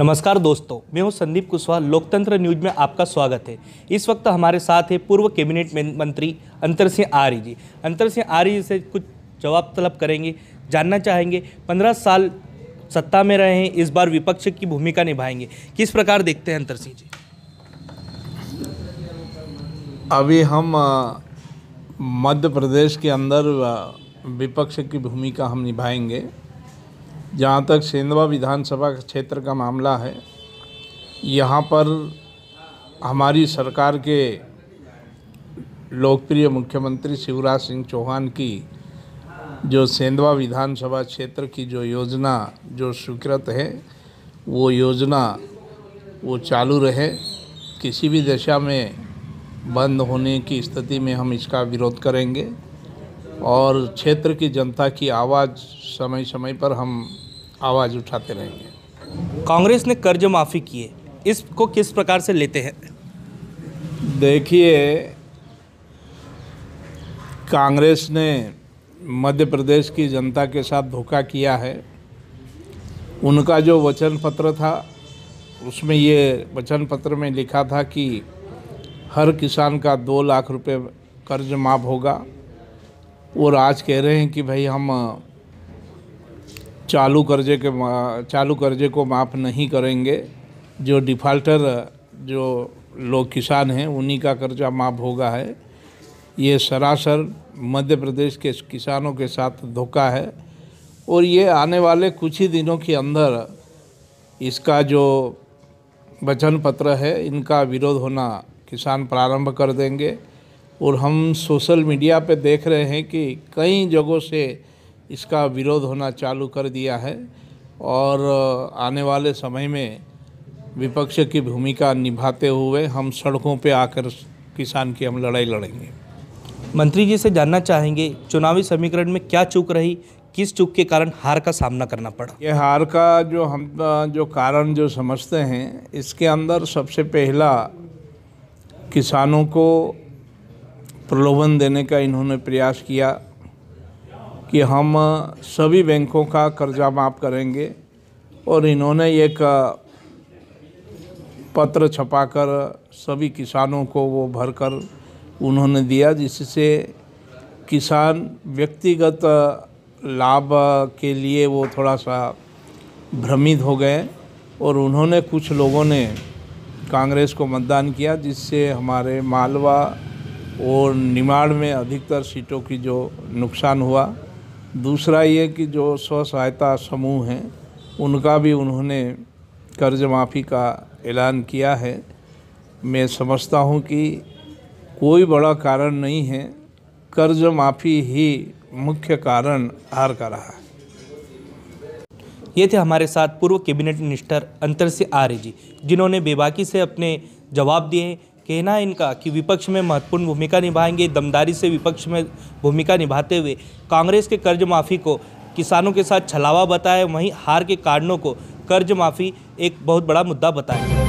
नमस्कार दोस्तों मैं हूं संदीप कुशवाहा लोकतंत्र न्यूज में आपका स्वागत है इस वक्त हमारे साथ है पूर्व कैबिनेट मंत्री अंतर सिंह आर्य जी अंतर सिंह आर्य जी से कुछ जवाब तलब करेंगे जानना चाहेंगे पंद्रह साल सत्ता में रहे हैं इस बार विपक्ष की भूमिका निभाएंगे किस प्रकार देखते हैं अंतर सिंह जी अभी हम मध्य प्रदेश के अंदर विपक्ष की भूमिका हम निभाएंगे जहाँ तक सेंधवा विधानसभा क्षेत्र का मामला है यहाँ पर हमारी सरकार के लोकप्रिय मुख्यमंत्री शिवराज सिंह चौहान की जो सेंधवा विधानसभा क्षेत्र की जो योजना जो स्वीकृत है वो योजना वो चालू रहे किसी भी दशा में बंद होने की स्थिति में हम इसका विरोध करेंगे और क्षेत्र की जनता की आवाज़ समय समय पर हम आवाज़ उठाते रहेंगे कांग्रेस ने कर्ज माफ़ी किए इसको किस प्रकार से लेते हैं देखिए कांग्रेस ने मध्य प्रदेश की जनता के साथ धोखा किया है उनका जो वचन पत्र था उसमें ये वचन पत्र में लिखा था कि हर किसान का दो लाख रुपए कर्ज माफ़ होगा और आज कह रहे हैं कि भाई हम चालू कर्जे के चालू कर्जे को माफ़ नहीं करेंगे जो डिफ़ाल्टर जो लोग किसान हैं उन्हीं का कर्जा माफ़ होगा है ये सरासर मध्य प्रदेश के किसानों के साथ धोखा है और ये आने वाले कुछ ही दिनों के अंदर इसका जो वचन पत्र है इनका विरोध होना किसान प्रारंभ कर देंगे और हम सोशल मीडिया पे देख रहे हैं कि कई जगहों से इसका विरोध होना चालू कर दिया है और आने वाले समय में विपक्ष की भूमिका निभाते हुए हम सड़कों पे आकर किसान की हम लड़ाई लड़ेंगे मंत्री जी से जानना चाहेंगे चुनावी समीकरण में क्या चूक रही किस चूक के कारण हार का सामना करना पड़ा ये हार का जो हम जो कारण जो समझते हैं इसके अंदर सबसे पहला किसानों को प्रलोभन देने का इन्होंने प्रयास किया कि हम सभी बैंकों का कर्जा माफ़ करेंगे और इन्होंने एक पत्र छपाकर सभी किसानों को वो भरकर उन्होंने दिया जिससे किसान व्यक्तिगत लाभ के लिए वो थोड़ा सा भ्रमित हो गए और उन्होंने कुछ लोगों ने कांग्रेस को मतदान किया जिससे हमारे मालवा और निमाड़ में अधिकतर सीटों की जो नुकसान हुआ दूसरा ये कि जो स्व सहायता समूह हैं उनका भी उन्होंने कर्ज माफ़ी का ऐलान किया है मैं समझता हूँ कि कोई बड़ा कारण नहीं है कर्ज माफ़ी ही मुख्य कारण हार का रहा है ये थे हमारे साथ पूर्व कैबिनेट मिनिस्टर अंतर से आर्य जी जिन्होंने बेबाकी से अपने जवाब दिए कहना है इनका कि विपक्ष में महत्वपूर्ण भूमिका निभाएंगे दमदारी से विपक्ष में भूमिका निभाते हुए कांग्रेस के कर्ज माफ़ी को किसानों के साथ छलावा बताया वहीं हार के कारणों को कर्ज माफ़ी एक बहुत बड़ा मुद्दा बताया